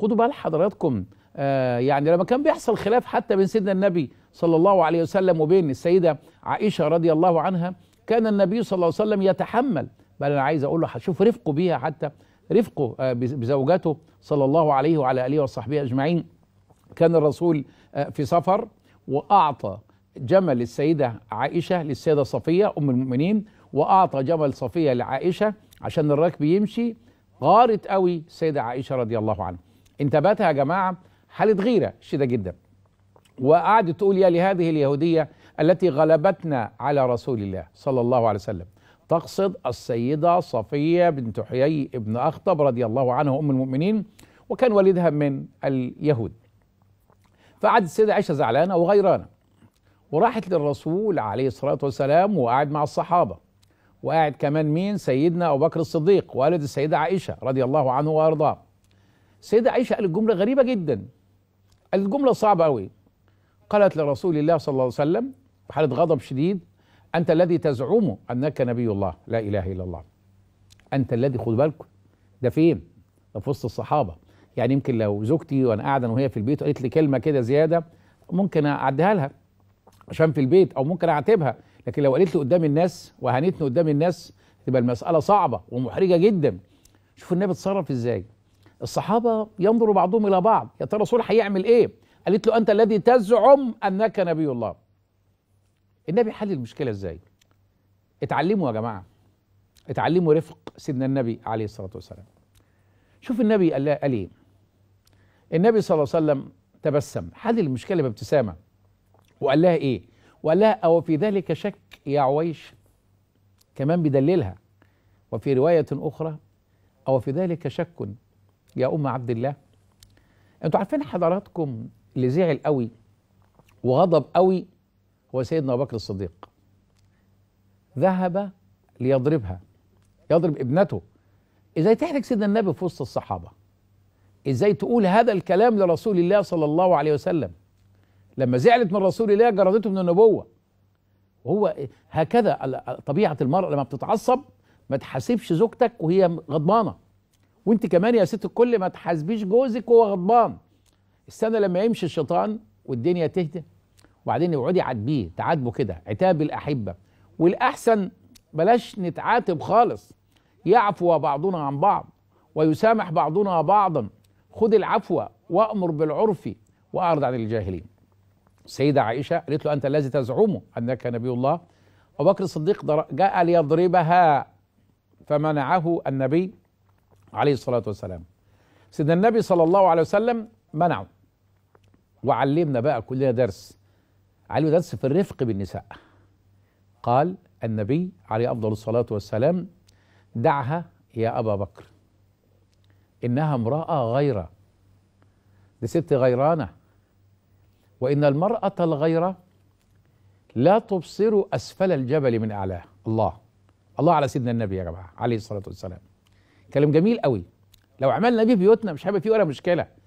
خدوا بال حضراتكم آه يعني لما كان بيحصل خلاف حتى بين سيدنا النبي صلى الله عليه وسلم وبين السيدة عائشة رضي الله عنها كان النبي صلى الله عليه وسلم يتحمل بل أنا عايز أقول له شوف رفقه بيها حتى رفقه آه بزوجته صلى الله عليه وعلى آله وصحبه أجمعين كان الرسول آه في سفر وأعطى جمل السيدة عائشة للسيدة صفية أم المؤمنين وأعطى جمل صفية لعائشة عشان الراكب يمشي غارت قوي السيدة عائشة رضي الله عنها انتبهت يا جماعه حاله غيره شديده جدا وقعدت تقول يا لهذه اليهوديه التي غلبتنا على رسول الله صلى الله عليه وسلم تقصد السيده صفيه بنت حيي ابن اخطب رضي الله عنه ام المؤمنين وكان والدها من اليهود فقعدت السيده عائشه زعلانه وغيرانه وراحت للرسول عليه الصلاه والسلام وقعد مع الصحابه وقاعد كمان مين سيدنا ابو بكر الصديق والد السيده عائشه رضي الله عنه وارضاه سيدة عائشة قالت جملة غريبة جدا الجملة صعبة أوي قالت لرسول الله صلى الله عليه وسلم في حالة غضب شديد أنت الذي تزعم أنك نبي الله لا إله إلا الله أنت الذي خد بالكم ده فين ده في وسط الصحابة يعني يمكن لو زوجتي وأنا قاعدة وهي في البيت وقالت لي كلمة كده زيادة ممكن أعديها لها عشان في البيت أو ممكن أعاتبها لكن لو قالت لي قدام الناس وهنتني قدام الناس تبقى المسألة صعبة ومحرجة جدا شوف النبي اتصرف إزاي الصحابة ينظر بعضهم إلى بعض يا ترى الرسول هيعمل إيه قالت له أنت الذي تزعم أنك نبي الله النبي حل المشكلة إزاي اتعلموا يا جماعة اتعلموا رفق سيدنا النبي عليه الصلاة والسلام شوف النبي قال ايه النبي صلى الله عليه وسلم تبسم حل المشكلة بابتسامة وقال لها إيه وقال لها أو في ذلك شك يا عويش كمان بيدللها وفي رواية أخرى أو في ذلك شك يا ام عبد الله انتوا عارفين حضراتكم اللي زعل قوي وغضب قوي هو سيدنا ابو بكر الصديق ذهب ليضربها يضرب ابنته ازاي تحرج سيدنا النبي في وسط الصحابه ازاي تقول هذا الكلام لرسول الله صلى الله عليه وسلم لما زعلت من رسول الله جردته من النبوه وهو هكذا طبيعه المراه لما بتتعصب ما تحاسبش زوجتك وهي غضبانه وانت كمان يا ست الكل ما تحاسبيش جوزك وهو غضبان استنى لما يمشي الشيطان والدنيا تهدى وبعدين اقعدي عاتبيه تعاتبه كده عتاب الاحبه والاحسن بلاش نتعاتب خالص يعفو بعضنا عن بعض ويسامح بعضنا بعضا خذ العفو وامر بالعرف واعرض عن الجاهلين السيده عائشه قالت له انت الذي تزعم انك نبي الله ابو بكر الصديق جاء ليضربها فمنعه النبي عليه الصلاة والسلام سيدنا النبي صلى الله عليه وسلم منعه وعلمنا بقى كلنا درس علمنا درس في الرفق بالنساء قال النبي عليه أفضل الصلاة والسلام دعها يا أبا بكر إنها امرأة غيرة دي ست غيرانة وإن المرأة الغيرة لا تبصر أسفل الجبل من أعلاه الله الله على سيدنا النبي يا جماعة عليه الصلاة والسلام كلام جميل قوي لو عملنا بيه بيوتنا مش هيبقى فيه ولا مشكله